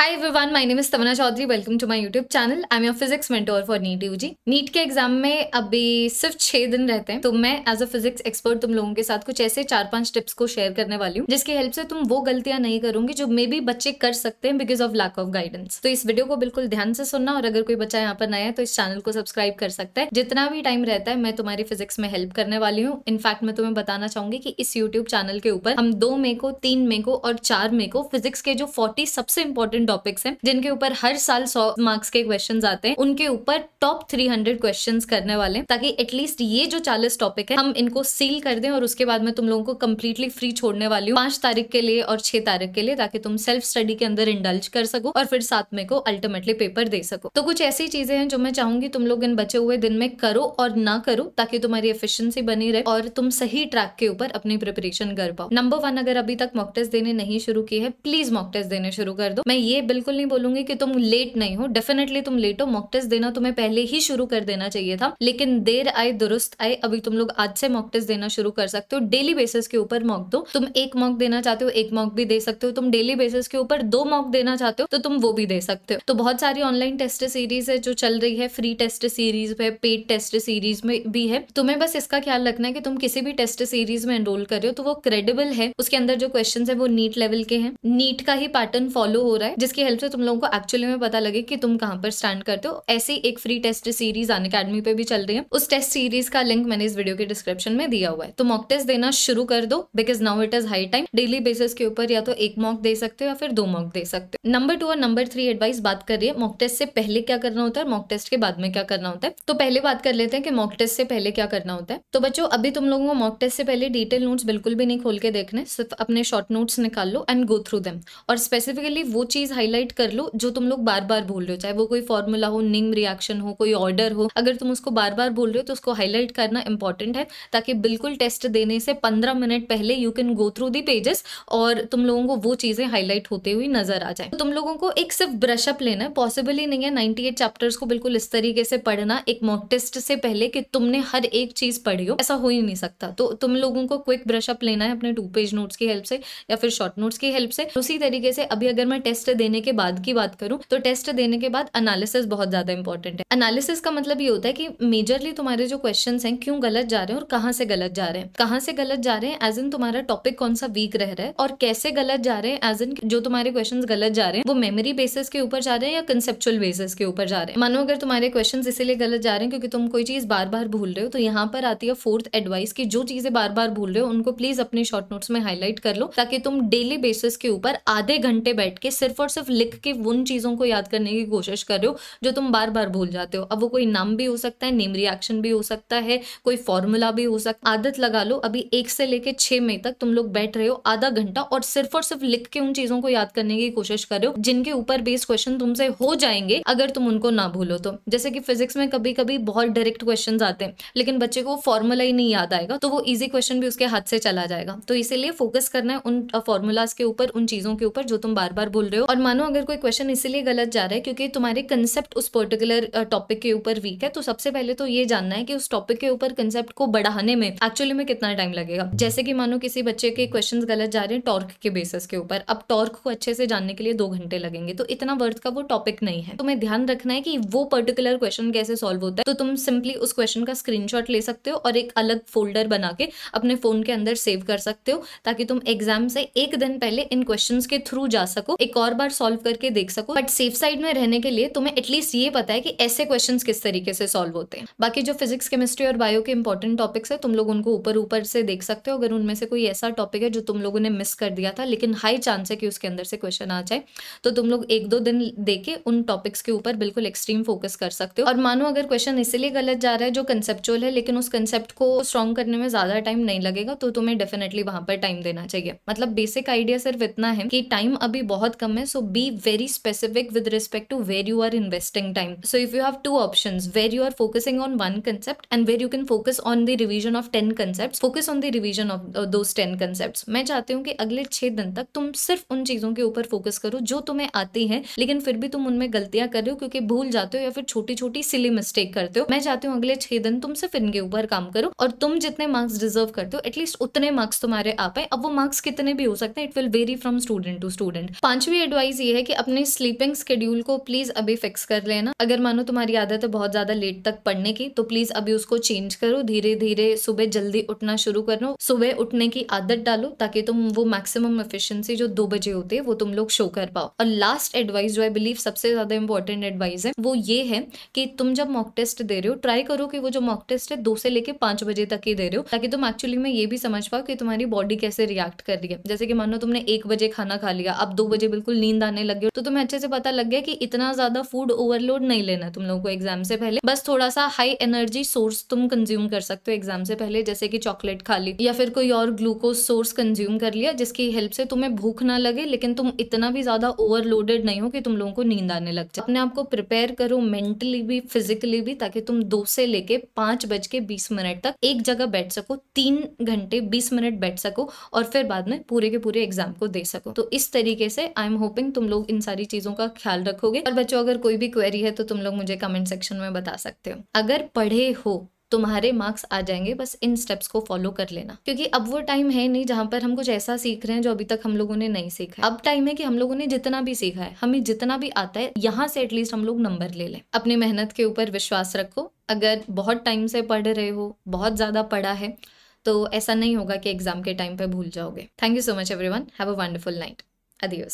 Every everyone my name is Tamanna Chaudhary welcome to my YouTube channel I am your physics mentor for NEET U G NEET के exam में अभी सिर्फ छह दिन रहते हैं तो मैं एज अ फिजिक्स एक्सपर्ट तुम लोगों के साथ कुछ ऐसे चार पांच टिप्स को शेयर करने वाली हूँ जिसकी हेल्प से तुम वो गलतियां नहीं करूंगी जो मे बी बच्चे कर सकते हैं because of lack of guidance तो इस वीडियो को बिल्कुल ध्यान से सुनना और अगर कोई बच्चा यहाँ पर नया है तो इस चैनल को सब्सक्राइब कर सकता है जितना भी टाइम रहता है मैं तुम्हारी फिजिक्स में हेल्प करने वाली हूँ इनफैक्ट मैं तुम्हें बताना चाहूंगी कि इस यूट्यूब चैनल के ऊपर हम दो मे को तीन मे को और चार मे को फिजिक्स के जो फोर्टी सबसे इंपॉर्टेंट टॉपिक्स हैं जिनके ऊपर हर साल सौ मार्क्स के क्वेश्चन आते हैं उनके ऊपर टॉप थ्री हंड्रेड क्वेश्चन करने वाले हैं ताकि एटलीस्ट ये जो चालीस टॉपिक है हम इनको सील कर दें और उसके बाद में तुम लोगों को कंप्लीटली फ्री छोड़ने वाली हूँ पांच तारीख के लिए और छह तारीख के लिए ताकि तुम सेल्फ स्टडी के अंदर इंडल्ज कर सको और फिर साथ में को अल्टीमेटली पेपर दे सको तो कुछ ऐसी चीजें हैं जो मैं चाहूंगी तुम लोग इन बचे हुए दिन में करो और ना करो ताकि तुम्हारी एफिशिएंसी बनी रहे और तुम सही ट्रैक के ऊपर अपनी प्रिपरेशन कर पाओ नंबर वन अगर अभी तक मॉक टेस्ट देने नहीं शुरू की है प्लीज मॉक टेस्ट देने शुरू कर दो मैं ये बिल्कुल नहीं बोलूंगी कि तुम लेट नहीं हो डेफिनेटली तुम लेट हो मॉक टेस्ट देना तुम्हें पहले ही शुरू कर देना चाहिए था लेकिन देर आए दुरुस्त आए अभी तुम लोग आज से मॉक टेस्ट देना शुरू कर सकते हो डेली बेसिस के ऊपर मॉक दो तुम एक मॉक देना चाहते हो एक मॉक भी दे सकते हो तुम डेली बेसिस के ऊपर दो मॉक देना चाहते हो तो तुम वो भी दे सकते हो तो बहुत सारी ऑनलाइन टेस्ट सीरीज है जो चल रही है फ्री टेस्ट सीरीज है पेड टेस्ट सीरीज में भी है तुम्हें बस इसका ख्याल रखना है कि तुम किसी भी टेस्ट सीरीज में एनरोल कर रहे हो तो वो क्रेडिबल है उसके अंदर जो क्वेश्चन है वो नीट लेवल के हैं नीट का ही पैटर्न फॉलो हो रहा है जिसकी हेल्प से तुम लोगों को एक्चुअली में पता लगे कि तुम कहाँ पर स्टैंड करते हो ऐसी एक free test series Unacademy पे भी चल रही है उस टेस्ट सीरीज का लिंक मैंने इस वीडियो के डिस्क्रिप्शन में दिया हुआ है तो मॉक टेस्ट देना शुरू कर दो because now it is high time daily basis के ऊपर या तो एक मॉक दे सकते हो या फिर दो मॉक दे सकते हो नंबर टू और नंबर थ्री एडवाइस बात करिए मॉक टेस्ट से पहले क्या करना होता है मॉक टेस्ट के बाद में क्या करना होता है तो पहले बात कर लेते हैं कि मॉक टेस्ट से पहले क्या करना होता है तो बच्चों अभी तुम लोगों को मॉक टेस्ट से पहले डिटेल नोट्स बिल्कुल भी नहीं खोल के देखने सिर्फ अपने शॉर्ट नोट्स निकाल लो एंड गो थ्रू देम और स्पेसिफिकली वो चीज चीज़ हाईलाइट कर लो जो तुम लोग बार बार बोल रहे हो चाहे वो कोई फॉर्मूला हो निम रिएक्शन हो कोई ऑर्डर हो अगर तुम उसको बार बार बोल रहे हो तो उसको हाईलाइट करना इंपॉर्टेंट है ताकि बिल्कुल टेस्ट देने से पंद्रह मिनट पहले you can go through the pages और तुम लोगों को वो चीज़ें हाईलाइट होते हुए नजर आ जाए तो तुम लोगों को एक सिर्फ ब्रशअप लेना है पॉसिबल ही नहीं है नाइन्टी चैप्टर्स को बिल्कुल इस तरीके से पढ़ना एक मॉक टेस्ट से पहले कि तुमने हर एक चीज़ पढ़ी हो ऐसा हो ही नहीं सकता तो तुम लोगों को क्विक ब्रशअप लेना है अपने टू पेज नोट्स की हेल्प से या फिर शॉर्ट नोट्स की हेल्प से उसी तरीके से अभी अगर मैं टेस्ट देने के बाद की बात करूं तो टेस्ट देने के बाद एनालिसिस बहुत ज़्यादा इंपॉर्टेंट है एनालिसिस का मतलब ये होता है कि मेजरली तुम्हारे जो क्वेश्चन हैं क्यों गलत जा रहे हैं और कहाँ से गलत जा रहे हैं कहाँ से गलत जा रहे हैं एज इन तुम्हारा टॉपिक कौन सा वीक रह रहा है और कैसे गलत जा रहे हैं एज इन जो तुम्हारे क्वेश्चन गलत जा रहे हैं वो मेमोरी बेसिस के ऊपर जा रहे हैं या कंसेप्चुअल बेसिस के ऊपर जा रहे हैं मानो अगर तुम्हारे क्वेश्चन इसीलिए गलत जा रहे हैं क्योंकि तुम कोई चीज बार बार भूल रहे हो तो यहाँ पर आती है फोर्थ एडवाइस की जो चीजें बार बार भूल रहे हो उनको प्लीज अपने शॉर्ट नोट्स में हाईलाइट कर लो ताकि तुम डेली बेसिस के ऊपर आधे घंटे बैठ के सिर्फ और सिर्फ लिख के उन चीज़ों को याद करने की कोशिश कर रहे हो जो तुम बार बार भूल जाते हो अब वो कोई नाम भी हो सकता है नेम रिएक्शन भी हो सकता है कोई फॉर्मूला भी हो सकता आदत लगा लो अभी एक से लेकर छः मई तक तुम लोग बैठ रहे हो आधा घंटा और सिर्फ और सिर्फ लिख के उन चीज़ों को याद करने की कोशिश कर रहे हो जिनके ऊपर बेस्ड क्वेश्चन तुमसे हो जाएंगे अगर तुम उनको ना भूलो तो जैसे कि फिजिक्स में कभी कभी बहुत डायरेक्ट क्वेश्चन आते हैं लेकिन बच्चे को फॉर्मूला ही नहीं याद आएगा तो वो ईजी क्वेश्चन भी उसके हाथ से चला जाएगा तो इसीलिए फोकस करना है उन फॉर्मूलाज के ऊपर उन चीज़ों के ऊपर जो तुम बार बार भूल रहे हो और मानो अगर कोई क्वेश्चन इसीलिए गलत जा रहा है क्योंकि तुम्हारे कंसेप्ट उस पर्टिकुलर टॉपिक के ऊपर वीक है तो सबसे पहले तो ये जानना है कि उस टॉपिक के ऊपर कंसेप्ट को बढ़ाने में एक्चुअली में कितना टाइम लगेगा जैसे कि मानो किसी बच्चे के क्वेश्चन गलत जा रहे हैं टॉर्क के बेसिस के ऊपर अब टॉर्क को अच्छे से जानने के लिए दो घंटे लगेंगे तो इतना वर्थ का वो टॉपिक नहीं है तुम्हें ध्यान रखना है कि वो पर्टिकुलर क्वेश्चन कैसे सॉल्व होता है तो तुम सिंपली उस क्वेश्चन का स्क्रीन ले सकते हो और एक अलग फोल्डर बना के अपने फोन के अंदर सेव कर सकते हो ताकि तुम एग्जाम से एक दिन पहले इन क्वेश्चन के थ्रू जा सको एक और बार बार सॉल्व करके देख सको बट सेफ साइड में रहने के लिए तुम्हें एटलीस्ट ये पता है कि ऐसे क्वेश्चन किस तरीके से सॉल्व होते हैं बाकी जो फिजिक्स केमिस्ट्री और बायो के इंपॉर्टेंट टॉपिक्स है तुम लोग उनको ऊपर ऊपर से देख सकते हो अगर उनमें से कोई ऐसा टॉपिक है जो तुम लोगों ने मिस कर दिया था लेकिन हाई चांस है कि उसके अंदर से क्वेश्चन आ जाए तो तुम लोग एक दो दिन देके उन टॉपिक्स के ऊपर बिल्कुल एक्सट्रीम फोकस कर सकते हो और मानो अगर क्वेश्चन इसीलिए गलत जा रहा है जो कंसेप्चुअल है लेकिन उस कंसेप्ट को स्ट्रॉन्ग करने में ज्यादा टाइम नहीं लगेगा तो तुम्हें डेफिनेटली वहां पर टाइम देना चाहिए मतलब बेसिक आइडिया सिर्फ इतना है कि टाइम अभी बहुत कम है सो So be very specific with respect to where you are investing time. So if you have two options, where you are focusing on one concept and where you can focus on the revision of 10 concepts, focus on the revision of uh, those 10 concepts. मैं चाहती हूँ कि अगले छह दिन तक तुम सिर्फ उन चीजों के ऊपर फोकस करो जो तुम्हें आती हैं लेकिन फिर भी तुम उनमें गलतियां कर रहे हो क्योंकि भूल जाते हो या फिर छोटी छोटी सिली मिस्टेक करते हो मैं चाहती हूँ अगले छह दिन तुम सिर्फ इनके ऊपर काम करो और तुम जितने मार्क्स डिजर्व करते हो एटलीस्ट उतने मार्क्स तुम्हारे आ पाए अब वो मार्क्स कितने भी हो सकते हैं it will vary from student to student पांचवी एडवाइस एडवाइस ये है कि अपने स्लीपिंग स्केड्यूल को प्लीज़ अभी फिक्स कर लेना अगर मानो तुम्हारी आदत है बहुत ज़्यादा लेट तक पढ़ने की तो प्लीज़ अभी उसको चेंज करो धीरे धीरे सुबह जल्दी उठना शुरू करो सुबह उठने की आदत डालो ताकि तुम वो मैक्सिमम एफिशिएंसी जो दो बजे होती है वो तुम लोग शो कर पाओ और लास्ट एडवाइस जो आई बिलीव सबसे ज़्यादा इंपॉर्टेंट एडवाइस है वो ये है कि तुम जब मॉक टेस्ट दे रहे हो ट्राई करो कि वो जो मॉक टेस्ट है दो से लेकर पांच बजे तक ही दे रहे हो ताकि तुम एक्चुअली में ये भी समझ पाओ कि तुम्हारी बॉडी कैसे रिएक्ट कर रही है जैसे कि मानो तुमने एक बजे खाना खा लिया अब दो बजे बिल्कुल नींद नींद आने लगे तो तुम्हें अच्छे से पता लग गया कि इतना ज्यादा फूड ओवरलोड नहीं लेना तुम लोगों को एग्जाम से पहले बस थोड़ा सा हाई एनर्जी सोर्स तुम कंज्यूम कर सकते हो एग्जाम से पहले जैसे कि चॉकलेट खा ली या फिर कोई और ग्लूकोज सोर्स कंज्यूम कर लिया जिसकी हेल्प से तुम्हें भूख ना लगे लेकिन तुम इतना भी ज्यादा ओवरलोडेड नहीं हो कि तुम लोगों को नींद आने लग जाए अपने आप को प्रिपेयर करो मेंटली भी फिजिकली भी ताकि तुम दो से लेके पांच बज के बीस मिनट तक एक जगह बैठ सको तीन घंटे बीस मिनट बैठ सको और फिर बाद में पूरे के पूरे एग्जाम को दे सको तो इस तरीके से आई एम होपिंग होपिंग तुम लोग इन सारी चीज़ों का ख्याल रखोगे और बच्चों अगर कोई भी क्वेरी है तो तुम लोग मुझे कमेंट सेक्शन में बता सकते हो अगर पढ़े हो तुम्हारे मार्क्स आ जाएंगे बस इन स्टेप्स को फॉलो कर लेना क्योंकि अब वो टाइम है नहीं जहां पर हम कुछ ऐसा सीख रहे हैं जो अभी तक हम लोगों ने नहीं सीखा अब टाइम है कि हम लोगों ने जितना भी सीखा है हमें जितना भी आता है यहाँ से एटलीस्ट हम लोग नंबर ले लें अपनी मेहनत के ऊपर विश्वास रखो अगर बहुत टाइम से पढ़ रहे हो बहुत ज़्यादा पढ़ा है तो ऐसा नहीं होगा कि एग्जाम के टाइम पर भूल जाओगे thank you so much every one have a wonderful night adios